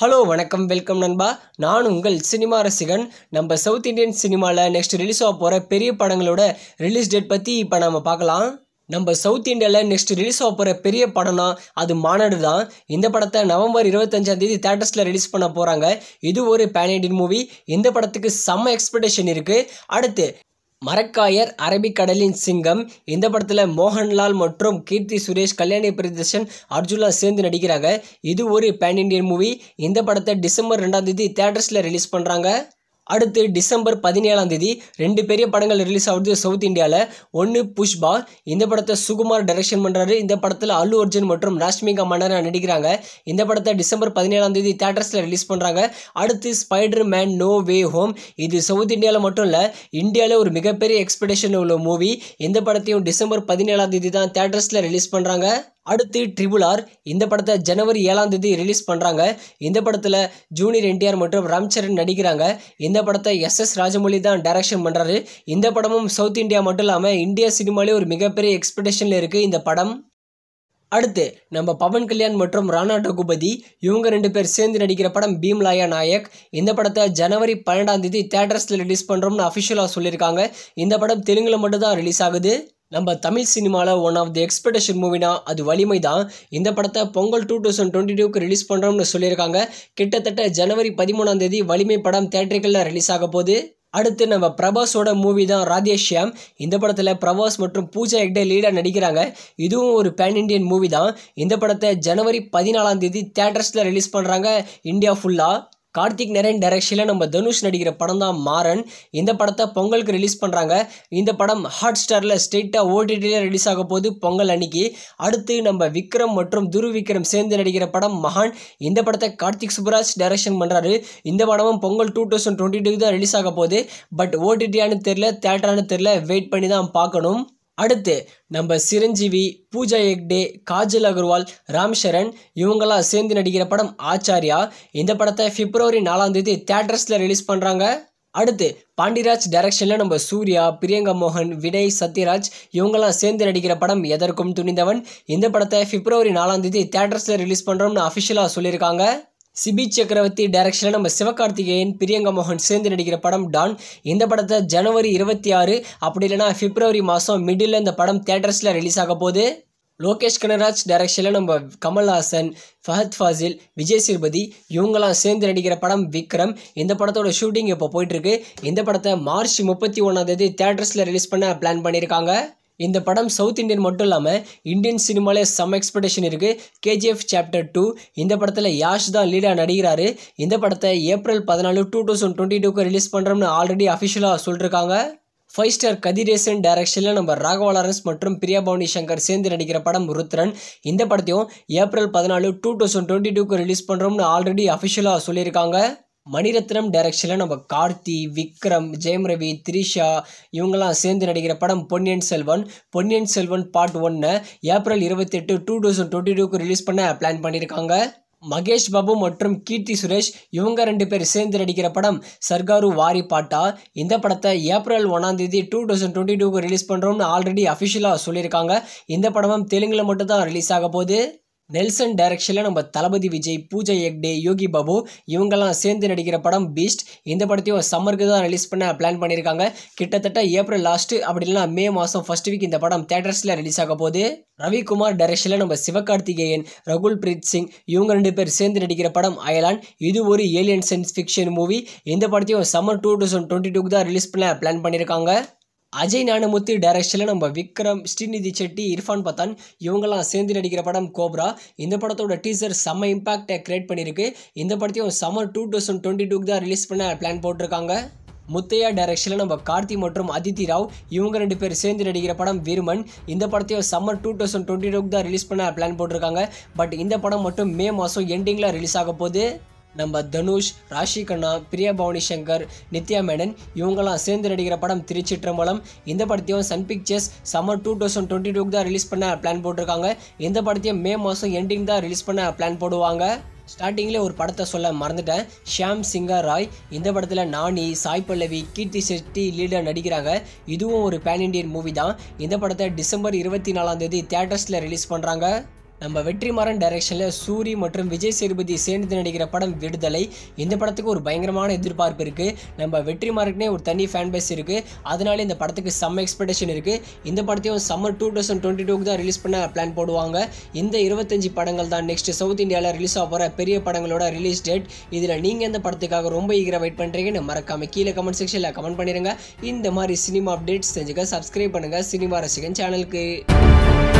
hello வணக்கம் welcome நண்பா நான் உங்கள் சினிமா ரசிகன் நம்ம சவுத் இந்தியன் சினிமாவில் நெக்ஸ்ட் ரிலீஸ் ஆக போகிற பெரிய படங்களோட ரிலீஸ் டேட் பற்றி இப்போ நம்ம பார்க்கலாம் நம்ம சவுத் இந்தியாவில் நெக்ஸ்ட் ரிலீஸ் ஆக போகிற பெரிய படம்னா அது மாநாடு தான் இந்த படத்தை நவம்பர் இருபத்தஞ்சாம் தேதி தேட்டர்ஸில் ரிலீஸ் பண்ண போகிறாங்க இது ஒரு பேன் இண்டியன் மூவி இந்த படத்துக்கு செம்ம எக்ஸ்பெக்டேஷன் இருக்குது அடுத்து மரக்காயர் அரபிக்கடலின் சிங்கம் இந்த படத்தில் மோகன்லால் மற்றும் கீர்த்தி சுரேஷ் கல்யாணி பிரதர்ஷன் அர்ஜுனா சேர்ந்து நடிக்கிறாங்க இது ஒரு பேன் இண்டியன் மூவி இந்த படத்தை டிசம்பர் ரெண்டாம் தேதி தேட்டர்ஸில் ரிலீஸ் பண்ணுறாங்க அடுத்து டிசம்பர் பதினேழாம் தேதி ரெண்டு பெரிய படங்கள் ரிலீஸ் ஆகுது சவுத் இந்தியாவில் ஒன்று புஷ்பா இந்த படத்தை சுகுமார் டைரக்ஷன் பண்ணுறாரு இந்த படத்தில் அல்லு அர்ஜுன் மற்றும் ராஷ்மிகா மன்னரா நடிக்கிறாங்க இந்த படத்தை டிசம்பர் பதினேழாம் தேதி தேட்டர்ஸில் ரிலீஸ் பண்ணுறாங்க அடுத்து Spider Man No Way Home இது சவுத் இந்தியாவில் மட்டும் இல்லை இந்தியாவில் ஒரு மிகப்பெரிய எக்ஸ்பெக்டேஷன் உள்ள மூவி இந்த படத்தையும் டிசம்பர் பதினேழாம் தேதி தான் தேட்டர்ஸில் ரிலீஸ் பண்ணுறாங்க அடுத்து ட்ரிபிள் ஆர் இந்த படத்தை ஜனவரி ஏழாம் தேதி ரிலீஸ் பண்ணுறாங்க இந்த படத்தில் ஜூனியர் என்டிஆர் மற்றும் ராம்சரன் நடிக்கிறாங்க இந்த படத்தை எஸ் எஸ் ராஜமௌலி தான் டைரக்ஷன் பண்ணுறாரு இந்த படமும் சவுத் இந்தியா மட்டும் இல்லாமல் இந்தியா சினிமாலே ஒரு மிகப்பெரிய எக்ஸ்பெக்டேஷனில் இருக்குது இந்த படம் அடுத்து நம்ம பவன் கல்யாண் மற்றும் ராணா டகுபதி இவங்க ரெண்டு பேர் சேர்ந்து நடிக்கிற படம் பீம்லாயா நாயக் இந்த படத்தை ஜனவரி பன்னெண்டாம் தேதி தேட்டர்ஸில் ரிலீஸ் பண்ணுறோம்னு அஃபிஷியலாக சொல்லியிருக்காங்க இந்த படம் தெலுங்கில் மட்டும்தான் ரிலீஸ் ஆகுது நம்ம தமிழ் சினிமாவில் ஒன் ஆஃப் தி எக்ஸ்பெக்டேஷன் மூவினா அது வலிமை தான் இந்த படத்தை பொங்கல் டூ தௌசண்ட் டுவெண்ட்டி டூக்கு ரிலீஸ் பண்ணுறோம்னு சொல்லியிருக்காங்க கிட்டத்தட்ட ஜனவரி பதிமூணாம் தேதி வலிமை படம் தேட்டரிக்கலில் ரிலீஸ் ஆக போகுது அடுத்து நம்ம பிரபாஸோட மூவி தான் ராதேஷ்யாம் இந்த படத்தில் பிரபாஸ் மற்றும் பூஜா ஹெக்டே லீடாக நடிக்கிறாங்க இதுவும் ஒரு பேன் இண்டியன் மூவி தான் இந்த படத்தை ஜனவரி பதினாலாம் தேதி தேட்டர்ஸில் ரிலீஸ் பண்ணுறாங்க இந்தியா ஃபுல்லாக கார்த்திக் நரேன் டைரக்ஷனில் நம்ம தனுஷ் நடிக்கிற படம் தான் மாறன் இந்த படத்தை பொங்கலுக்கு ரிலீஸ் பண்ணுறாங்க இந்த படம் ஹாட் ஸ்டாரில் ஸ்ட்ரெயிட்டாக ஓடிடியில் ரிலீஸ் ஆக போது பொங்கல் அன்னைக்கு அடுத்து நம்ம விக்ரம் மற்றும் துரு விக்ரம் சேர்ந்து நடிக்கிற படம் மகான் இந்த படத்தை கார்த்திக் சுப்ராஜ் டைரக்ஷன் பண்ணுறாரு இந்த படமும் பொங்கல் டூ தௌசண்ட் டுவெண்ட்டி தான் ரிலீஸ் ஆக போகுது பட் ஓடிடியானு தெரில தேட்டரானு தெரில வெயிட் பண்ணி தான் பார்க்கணும் அடுத்து நம்ம சிரஞ்சீவி பூஜா ஹெக்டே காஜல் அகர்வால் ராம் சரண் இவங்கெல்லாம் சேர்ந்து நடிக்கிற படம் ஆச்சாரியா இந்த படத்தை பிப்ரவரி நாலாம் தேதி தேட்டர்ஸில் ரிலீஸ் பண்ணுறாங்க அடுத்து பாண்டிராஜ் டைரக்ஷனில் நம்ம சூர்யா பிரியங்கா மோகன் விடய் சத்யராஜ் இவங்கெல்லாம் சேர்ந்து நடிக்கிற படம் எதற்கும் துணிந்தவன் இந்த படத்தை பிப்ரவரி நாலாம் தேதி தேட்டர்ஸில் ரிலீஸ் பண்ணுறோம்னு அஃபிஷியலாக சொல்லியிருக்காங்க சிபி சக்கரவர்த்தி டைரக்ஷனில் நம்ம சிவகார்த்திகேயன் பிரியங்கா மோகன் சேர்ந்து நடிக்கிற படம் டான் இந்த படத்தை ஜனவரி இருபத்தி ஆறு அப்படி இல்லைனா பிப்ரவரி மாதம் மிடில் இந்த படம் தேட்டர்ஸில் ரிலீஸ் ஆக போகுது லோகேஷ் கனராஜ் டைரக்ஷனில் நம்ம கமல்ஹாசன் ஃபஹத் ஃபாசில் விஜய் சேதுபதி இவங்களாம் சேர்ந்து நடிக்கிற படம் விக்ரம் இந்த படத்தோட ஷூட்டிங் இப்போ போயிட்டுருக்கு இந்த படத்தை மார்ச் முப்பத்தி ஒன்றாந்தேதி தேட்டர்ஸில் ரிலீஸ் பண்ண பிளான் பண்ணியிருக்காங்க இந்த படம் சவுத் இந்தியன் மட்டும் இல்லாமல் இந்தியன் சினிமாலே சம் எக்ஸ்பெக்டேஷன் இருக்குது கேஜிஎஃப் சாப்டர் டூ இந்த படத்தில் யாஷ் தான் லீடாக நடிகிறாரு இந்த படத்தை ஏப்ரல் பதினாலு டூ தௌசண்ட் டுவெண்ட்டி டூக்கு ரிலீஸ் பண்ணுறோம்னு ஆல்ரெடி அஃபிஷியலாக சொல்லியிருக்காங்க ஃபைவ் ஸ்டார் கதிரேசன் டைரக்ஷனில் நம்ம ராகவா லாரன்ஸ் மற்றும் பிரியா பவனி சங்கர் சேர்ந்து நடிக்கிற படம் ருத்ரன் இந்த படத்தையும் ஏப்ரல் பதினாலு டூ தௌசண்ட் டுவெண்ட்டி டூக்கு ரிலீஸ் பண்ணுறோம்னு ஆல்ரெடி அஃபிஷியலாக சொல்லியிருக்காங்க மணிரத்னம் டைரக்ஷனில் நம்ம கார்த்தி விக்ரம் ஜெயம் ரவி த்ரிஷா இவங்கெல்லாம் சேர்ந்து நடிக்கிற படம் பொன்னியன் செல்வன் பொன்னியன் செல்வன் பார்ட் ஒன்று ஏப்ரல் இருபத்தெட்டு டூ தௌசண்ட் டுவெண்ட்டி டூக்கு ரிலீஸ் பண்ண பிளான் பண்ணியிருக்காங்க மகேஷ் பாபு மற்றும் கீர்த்தி சுரேஷ் இவங்க ரெண்டு பேர் சேர்ந்து நடிக்கிற படம் சர்காரு வாரி பாட்டா இந்த படத்தை ஏப்ரல் ஒன்றாம் தேதி டூ தௌசண்ட் டுவெண்ட்டி டூக்கு ரிலீஸ் பண்ணுறோம்னு ஆல்ரெடி அஃபிஷியலாக சொல்லியிருக்காங்க இந்த படமும் தெலுங்கில் தான் ரிலீஸ் ஆக போகுது நெல்சன் டைரக்ஷனில் நம்ம தளபதி விஜய் பூஜை எக்டே யோகி பாபு இவங்கெல்லாம் சேர்ந்து நடிக்கிற படம் பீஸ்ட் இந்த படத்தையும் சம்மருக்கு தான் ரிலீஸ் பண்ண பிளான் பண்ணியிருக்காங்க கிட்டத்தட்ட ஏப்ரல் லாஸ்ட்டு அப்படி இல்லைனா மே மாதம் ஃபஸ்ட் வீக் இந்த படம் தேட்டர்ஸில் ரிலீஸ் ஆக போகுது ரவிக்குமார் டைரக்ஷனில் நம்ம சிவகார்த்திகேயன் ரகுல் பிரீத் சிங் இவங்க ரெண்டு பேர் சேர்ந்து நடிக்கிற படம் அயலான் இது ஒரு ஏலியன் சயின்ஸ் ஃபிக்ஷன் மூவி இந்த படத்தையும் சம்மர் டூ தௌசண்ட் டுவெண்ட்டி டூக்கு தான் ரிலீஸ் பண்ண பிளான் பண்ணியிருக்காங்க அஜய் ஞானமுத்து டைரக்ஷனில் நம்ம விக்ரம் ஸ்ரீநிதி செட்டி இர்ஃபான் பத்தான் இவங்கெல்லாம் சேர்ந்து நடிக்கிற படம் கோப்ரா இந்த படத்தோட டீசர் செம்ம இம்பாக்டை க்ரியேட் பண்ணியிருக்கு இந்த படத்தையும் சம்மர் டூ தௌசண்ட் டுவெண்ட்டி டூக்கு தான் ரிலீஸ் பண்ண பிளான் போட்டிருக்காங்க முத்தையா டைரக்ஷனில் நம்ம கார்த்தி மற்றும் அதித்தி ராவ் இவங்க ரெண்டு பேர் சேர்ந்து நடிக்கிற படம் வீர்மன் இந்த படத்தையும் சம்மர் டூ தௌசண்ட் டுவெண்ட்டி டூக்கு தான் ரிலீஸ் பண்ண பிளான் போட்டிருக்காங்க பட் இந்த படம் மட்டும் மே மாதம் எண்டிங்கில் ரிலீஸ் ஆக போகுது நம்ம தனுஷ் ராஷி கண்ணா பிரியா பவானி சங்கர் நித்யா மேனன் இவங்கெல்லாம் சேர்ந்து நடிக்கிற படம் திருச்சிற்றம்பலம் இந்த படத்தையும் Sun Pictures summer two thousand twenty டூக்கு தான் ரிலீஸ் பண்ண பிளான் போட்டிருக்காங்க இந்த படத்தையும் மே மாதம் எண்டிங் தான் ரிலீஸ் பண்ண பிளான் போடுவாங்க ஸ்டார்டிங்கில் ஒரு படத்தை சொல்ல மறந்துட்டேன் ஷியாம் சிங்கா ராய் இந்த படத்தில் நானி சாய் பல்லவி கீர்த்தி செட்டி லீடர் நடிக்கிறாங்க இதுவும் ஒரு பேன் இண்டியன் மூவி தான் இந்த படத்தை டிசம்பர் இருபத்தி நாலாம் தேதி தியேட்டர்ஸில் ரிலீஸ் பண்ணுறாங்க நம்ம வெற்றிமாறன் டைரக்ஷனில் சூரி மற்றும் விஜய் சேதுபதி சேர்ந்து நடிக்கிற படம் விடுதலை இந்த படத்துக்கு ஒரு பயங்கரமான எதிர்பார்ப்பு இருக்குது நம்ம வெற்றிமாறனே ஒரு தனி ஃபேன் பேஸ் இருக்குது அதனால இந்த படத்துக்கு செம்ம எக்ஸ்பெக்டேஷன் இருக்குது இந்த படத்தையும் சம்மர் டூ தௌசண்ட் டுவெண்ட்டி டூக்கு தான் ரிலீஸ் பண்ண பிளான் போடுவாங்க இந்த இருபத்தஞ்சு படங்கள் தான் நெக்ஸ்ட் சவுத் இந்தியாவில் ரிலீஸ் ஆக போகிற பெரிய படங்களோட ரிலீஸ் டேட் இதில் நீங்கள் இந்த படத்துக்காக ரொம்ப ஈகராக வெயிட் பண்ணுறீங்கன்னு மறக்காமல் கீழே கமெண்ட் செக்ஷனில் கமெண்ட் பண்ணிடுங்க இந்த மாதிரி சினிமா அப்டேட்ஸ் தெரிஞ்சுக்க சப்ஸ்கிரைப் பண்ணுங்கள் சினிமா ரசிகன் சேனலுக்கு